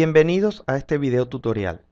Bienvenidos a este video tutorial.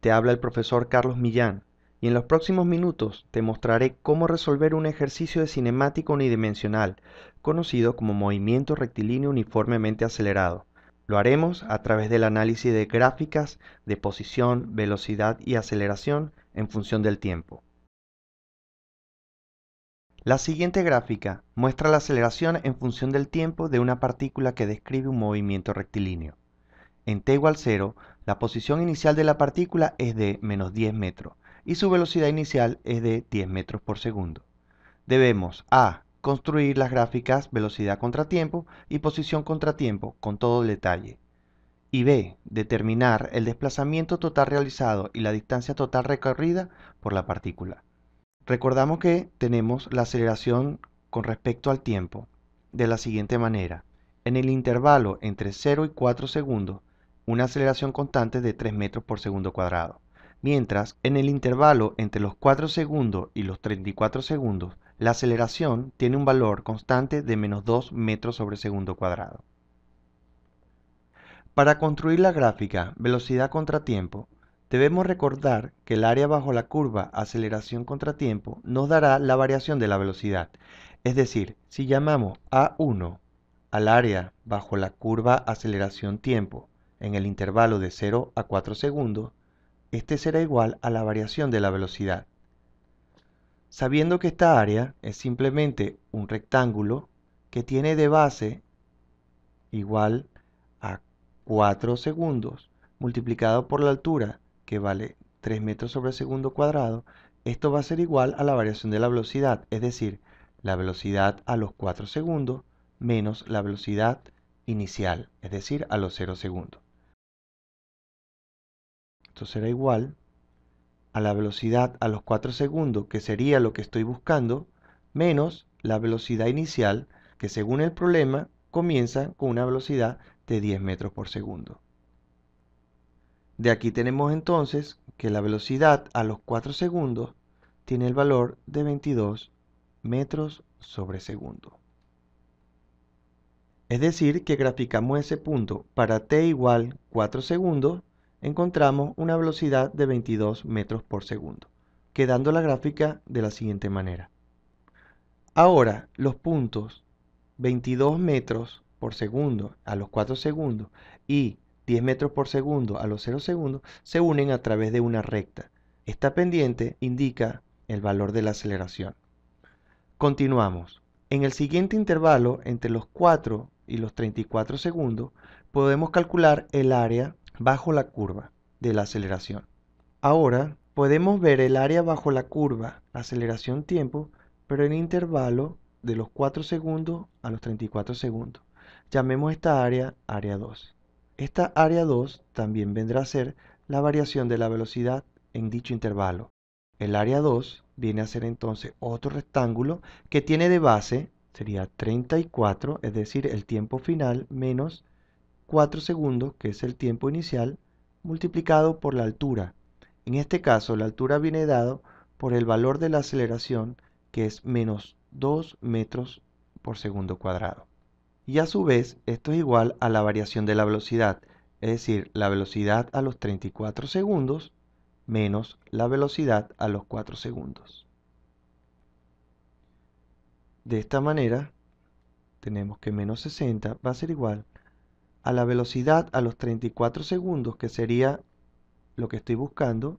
Te habla el profesor Carlos Millán y en los próximos minutos te mostraré cómo resolver un ejercicio de cinemática unidimensional conocido como movimiento rectilíneo uniformemente acelerado. Lo haremos a través del análisis de gráficas de posición, velocidad y aceleración en función del tiempo. La siguiente gráfica muestra la aceleración en función del tiempo de una partícula que describe un movimiento rectilíneo. En t igual 0, la posición inicial de la partícula es de menos 10 metros y su velocidad inicial es de 10 metros por segundo. Debemos a. construir las gráficas velocidad contratiempo y posición contratiempo con todo detalle y b. determinar el desplazamiento total realizado y la distancia total recorrida por la partícula. Recordamos que tenemos la aceleración con respecto al tiempo de la siguiente manera. En el intervalo entre 0 y 4 segundos, una aceleración constante de 3 metros por segundo cuadrado. Mientras, en el intervalo entre los 4 segundos y los 34 segundos, la aceleración tiene un valor constante de menos 2 metros sobre segundo cuadrado. Para construir la gráfica velocidad contratiempo debemos recordar que el área bajo la curva aceleración contratiempo nos dará la variación de la velocidad. Es decir, si llamamos A1 al área bajo la curva aceleración tiempo en el intervalo de 0 a 4 segundos, este será igual a la variación de la velocidad. Sabiendo que esta área es simplemente un rectángulo que tiene de base igual a 4 segundos multiplicado por la altura que vale 3 metros sobre segundo cuadrado, esto va a ser igual a la variación de la velocidad, es decir, la velocidad a los 4 segundos menos la velocidad inicial, es decir, a los 0 segundos será igual a la velocidad a los 4 segundos, que sería lo que estoy buscando, menos la velocidad inicial, que según el problema comienza con una velocidad de 10 metros por segundo. De aquí tenemos entonces que la velocidad a los 4 segundos tiene el valor de 22 metros sobre segundo. Es decir, que graficamos ese punto para t igual 4 segundos encontramos una velocidad de 22 metros por segundo, quedando la gráfica de la siguiente manera. Ahora, los puntos 22 metros por segundo a los 4 segundos y 10 metros por segundo a los 0 segundos se unen a través de una recta. Esta pendiente indica el valor de la aceleración. Continuamos. En el siguiente intervalo, entre los 4 y los 34 segundos, podemos calcular el área bajo la curva de la aceleración. Ahora podemos ver el área bajo la curva aceleración-tiempo, pero en intervalo de los 4 segundos a los 34 segundos. Llamemos esta área área 2. Esta área 2 también vendrá a ser la variación de la velocidad en dicho intervalo. El área 2 viene a ser entonces otro rectángulo que tiene de base, sería 34, es decir, el tiempo final menos 4 segundos, que es el tiempo inicial, multiplicado por la altura. En este caso, la altura viene dado por el valor de la aceleración, que es menos 2 metros por segundo cuadrado. Y a su vez, esto es igual a la variación de la velocidad, es decir, la velocidad a los 34 segundos menos la velocidad a los 4 segundos. De esta manera, tenemos que menos 60 va a ser igual a la velocidad a los 34 segundos, que sería lo que estoy buscando,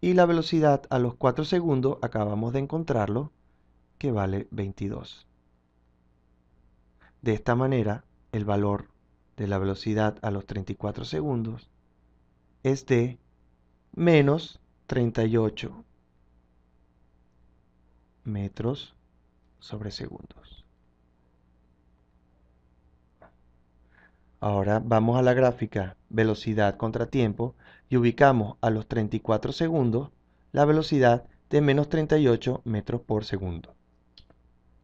y la velocidad a los 4 segundos, acabamos de encontrarlo, que vale 22. De esta manera, el valor de la velocidad a los 34 segundos es de menos 38 metros sobre segundos. Ahora vamos a la gráfica velocidad contra tiempo y ubicamos a los 34 segundos la velocidad de menos 38 metros por segundo.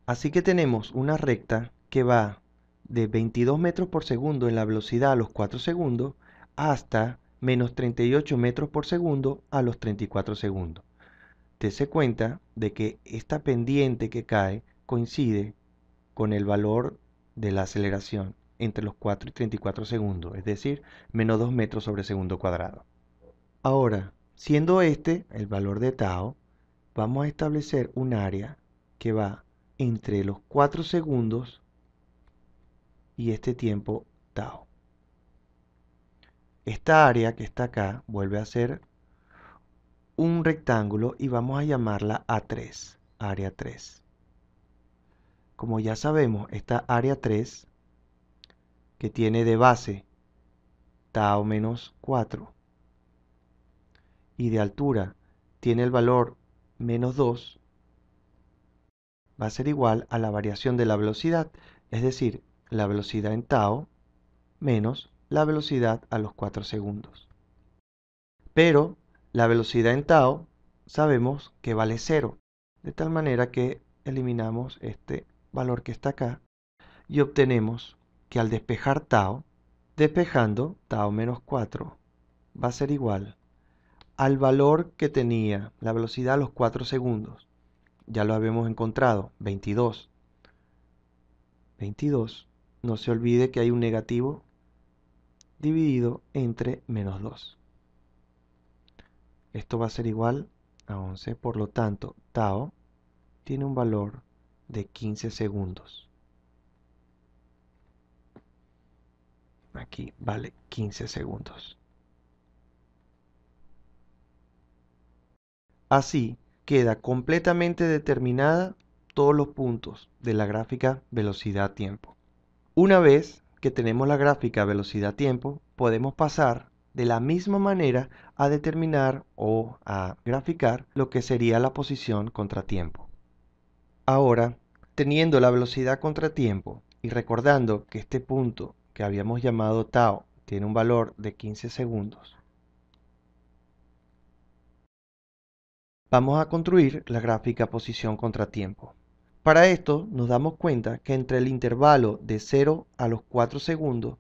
Así que tenemos una recta que va de 22 metros por segundo en la velocidad a los 4 segundos hasta menos 38 metros por segundo a los 34 segundos. Dese cuenta de que esta pendiente que cae coincide con el valor de la aceleración entre los 4 y 34 segundos, es decir, menos 2 metros sobre segundo cuadrado. Ahora, siendo este el valor de tau, vamos a establecer un área que va entre los 4 segundos y este tiempo tau. Esta área que está acá vuelve a ser un rectángulo y vamos a llamarla A3, área 3. Como ya sabemos, esta área 3 que tiene de base tau menos 4 y de altura tiene el valor menos 2, va a ser igual a la variación de la velocidad, es decir, la velocidad en tau menos la velocidad a los 4 segundos. Pero la velocidad en tau sabemos que vale 0, de tal manera que eliminamos este valor que está acá y obtenemos que al despejar tau, despejando tau menos 4, va a ser igual al valor que tenía la velocidad a los 4 segundos. Ya lo habíamos encontrado, 22. 22. No se olvide que hay un negativo dividido entre menos 2. Esto va a ser igual a 11, por lo tanto, tau tiene un valor de 15 segundos. aquí vale 15 segundos. Así queda completamente determinada todos los puntos de la gráfica velocidad-tiempo. Una vez que tenemos la gráfica velocidad-tiempo, podemos pasar de la misma manera a determinar o a graficar lo que sería la posición contratiempo. Ahora, teniendo la velocidad contratiempo y recordando que este punto que habíamos llamado tau tiene un valor de 15 segundos, vamos a construir la gráfica posición contratiempo Para esto nos damos cuenta que entre el intervalo de 0 a los 4 segundos,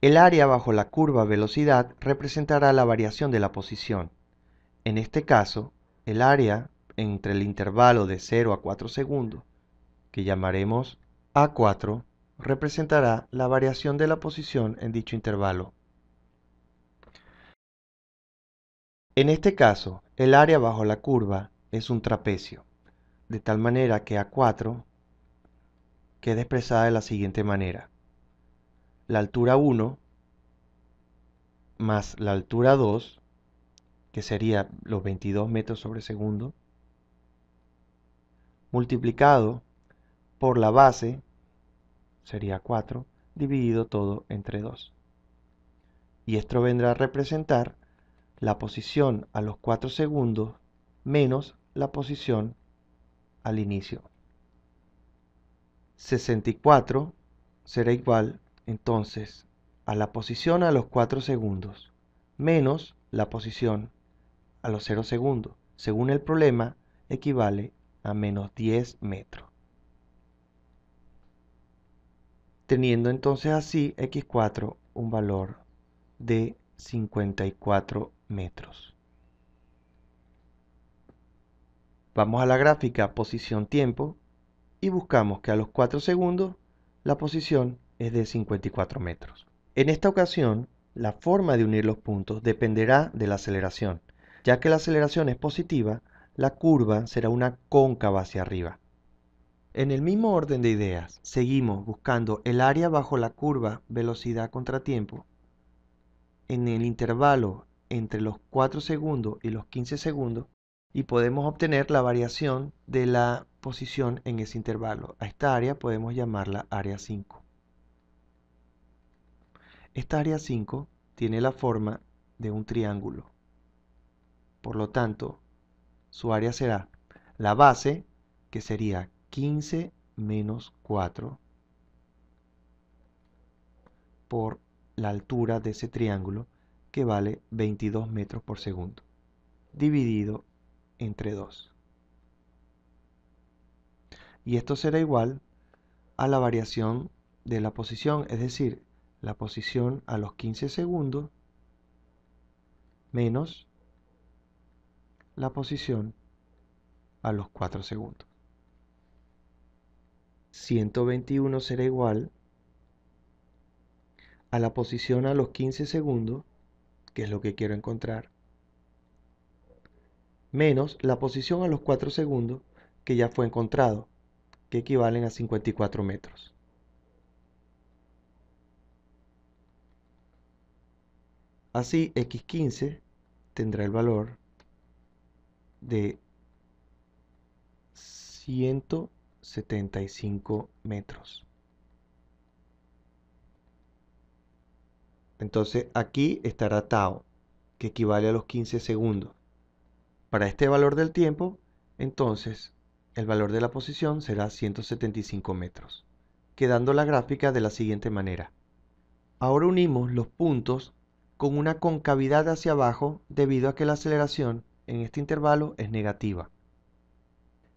el área bajo la curva velocidad representará la variación de la posición. En este caso, el área entre el intervalo de 0 a 4 segundos, que llamaremos A4, representará la variación de la posición en dicho intervalo. En este caso, el área bajo la curva es un trapecio, de tal manera que A4 queda expresada de la siguiente manera. La altura 1 más la altura 2, que sería los 22 metros sobre segundo, multiplicado por la base sería 4 dividido todo entre 2. Y esto vendrá a representar la posición a los 4 segundos menos la posición al inicio. 64 será igual entonces a la posición a los 4 segundos menos la posición a los 0 segundos. Según el problema, equivale a menos 10 metros. teniendo entonces así x4 un valor de 54 metros. Vamos a la gráfica posición tiempo y buscamos que a los 4 segundos la posición es de 54 metros. En esta ocasión, la forma de unir los puntos dependerá de la aceleración. Ya que la aceleración es positiva, la curva será una cóncava hacia arriba. En el mismo orden de ideas, seguimos buscando el área bajo la curva velocidad-contratiempo. En el intervalo entre los 4 segundos y los 15 segundos y podemos obtener la variación de la posición en ese intervalo. A esta área podemos llamarla área 5. Esta área 5 tiene la forma de un triángulo. Por lo tanto, su área será la base, que sería 15 menos 4 por la altura de ese triángulo que vale 22 metros por segundo, dividido entre 2. Y esto será igual a la variación de la posición, es decir, la posición a los 15 segundos menos la posición a los 4 segundos. 121 será igual a la posición a los 15 segundos, que es lo que quiero encontrar, menos la posición a los 4 segundos que ya fue encontrado, que equivalen a 54 metros. Así, x15 tendrá el valor de 121 75 metros. Entonces aquí estará tau, que equivale a los 15 segundos. Para este valor del tiempo, entonces el valor de la posición será 175 metros, quedando la gráfica de la siguiente manera. Ahora unimos los puntos con una concavidad hacia abajo debido a que la aceleración en este intervalo es negativa.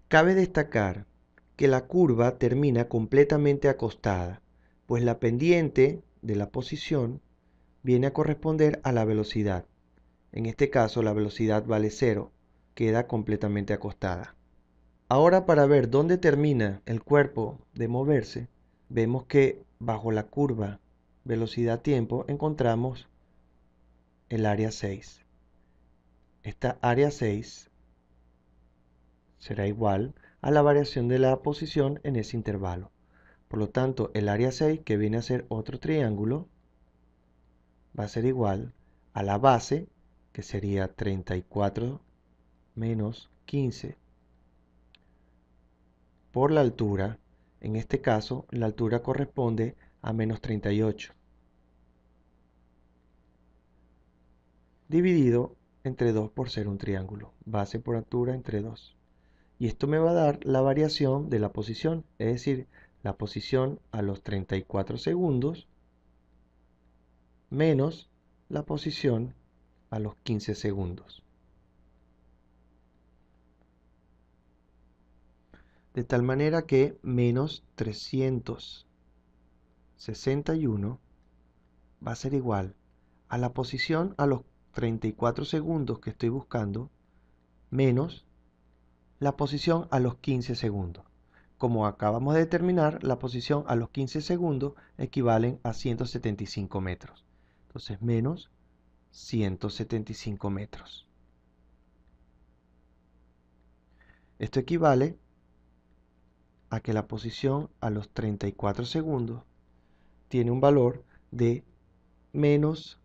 Cabe destacar que la curva termina completamente acostada, pues la pendiente de la posición viene a corresponder a la velocidad. En este caso la velocidad vale 0, queda completamente acostada. Ahora para ver dónde termina el cuerpo de moverse, vemos que bajo la curva velocidad-tiempo encontramos el área 6. Esta área 6 será igual a la variación de la posición en ese intervalo. Por lo tanto, el área 6, que viene a ser otro triángulo, va a ser igual a la base, que sería 34 menos 15, por la altura, en este caso, la altura corresponde a menos 38, dividido entre 2 por ser un triángulo, base por altura entre 2 y esto me va a dar la variación de la posición, es decir, la posición a los 34 segundos menos la posición a los 15 segundos. De tal manera que menos 361 va a ser igual a la posición a los 34 segundos que estoy buscando menos la posición a los 15 segundos. Como acabamos de determinar, la posición a los 15 segundos equivalen a 175 metros. Entonces, menos 175 metros. Esto equivale a que la posición a los 34 segundos tiene un valor de menos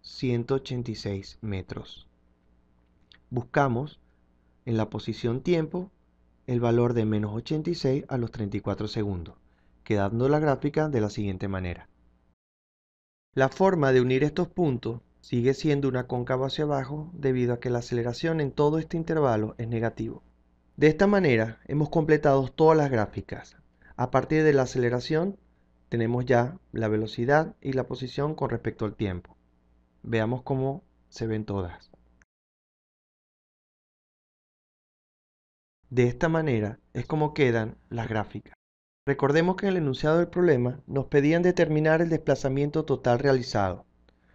186 metros. Buscamos en la posición tiempo, el valor de menos 86 a los 34 segundos, quedando la gráfica de la siguiente manera. La forma de unir estos puntos sigue siendo una cóncava hacia abajo debido a que la aceleración en todo este intervalo es negativo. De esta manera hemos completado todas las gráficas. A partir de la aceleración tenemos ya la velocidad y la posición con respecto al tiempo. Veamos cómo se ven todas. De esta manera es como quedan las gráficas. Recordemos que en el enunciado del problema nos pedían determinar el desplazamiento total realizado.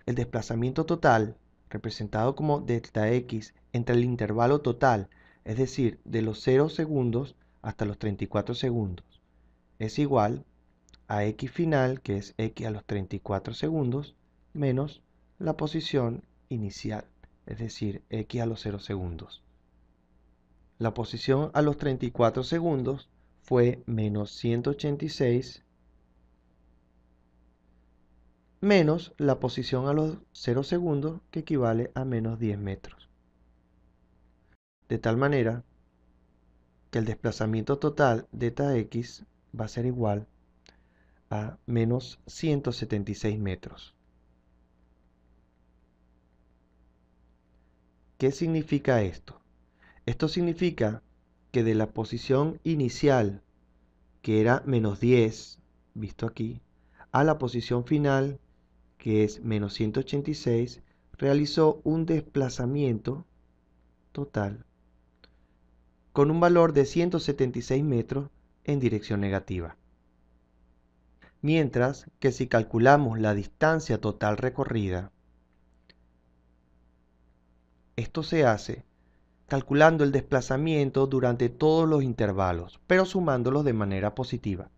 El desplazamiento total, representado como delta x entre el intervalo total, es decir, de los 0 segundos hasta los 34 segundos, es igual a x final, que es x a los 34 segundos, menos la posición inicial, es decir, x a los 0 segundos. La posición a los 34 segundos fue menos 186 menos la posición a los 0 segundos que equivale a menos 10 metros. De tal manera que el desplazamiento total de x va a ser igual a menos 176 metros. ¿Qué significa esto? Esto significa que de la posición inicial, que era menos 10, visto aquí, a la posición final, que es menos 186, realizó un desplazamiento total con un valor de 176 metros en dirección negativa. Mientras que si calculamos la distancia total recorrida, esto se hace calculando el desplazamiento durante todos los intervalos, pero sumándolos de manera positiva.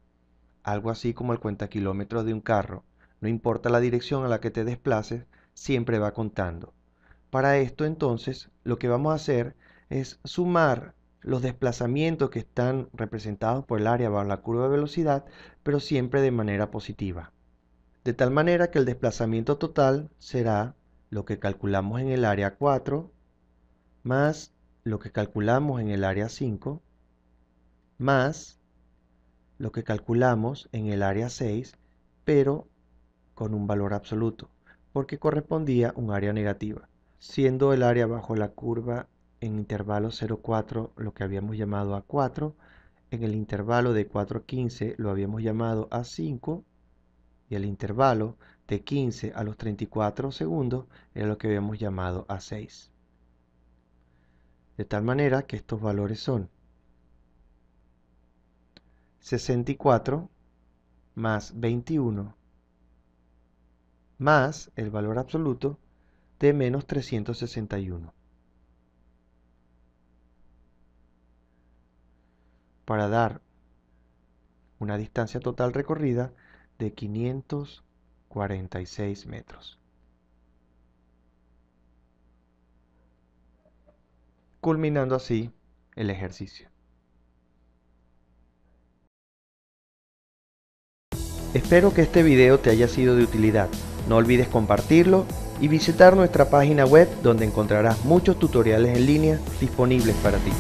Algo así como el cuenta kilómetros de un carro, no importa la dirección a la que te desplaces, siempre va contando. Para esto entonces lo que vamos a hacer es sumar los desplazamientos que están representados por el área bajo la curva de velocidad, pero siempre de manera positiva. De tal manera que el desplazamiento total será lo que calculamos en el área 4 más lo que calculamos en el área 5 más lo que calculamos en el área 6, pero con un valor absoluto, porque correspondía un área negativa, siendo el área bajo la curva en intervalo 0,4 lo que habíamos llamado A4, en el intervalo de 4,15 lo habíamos llamado A5, y el intervalo de 15 a los 34 segundos era lo que habíamos llamado A6 de tal manera que estos valores son 64 más 21 más el valor absoluto de menos 361. Para dar una distancia total recorrida de 546 metros. culminando así el ejercicio. Espero que este video te haya sido de utilidad. No olvides compartirlo y visitar nuestra página web donde encontrarás muchos tutoriales en línea disponibles para ti.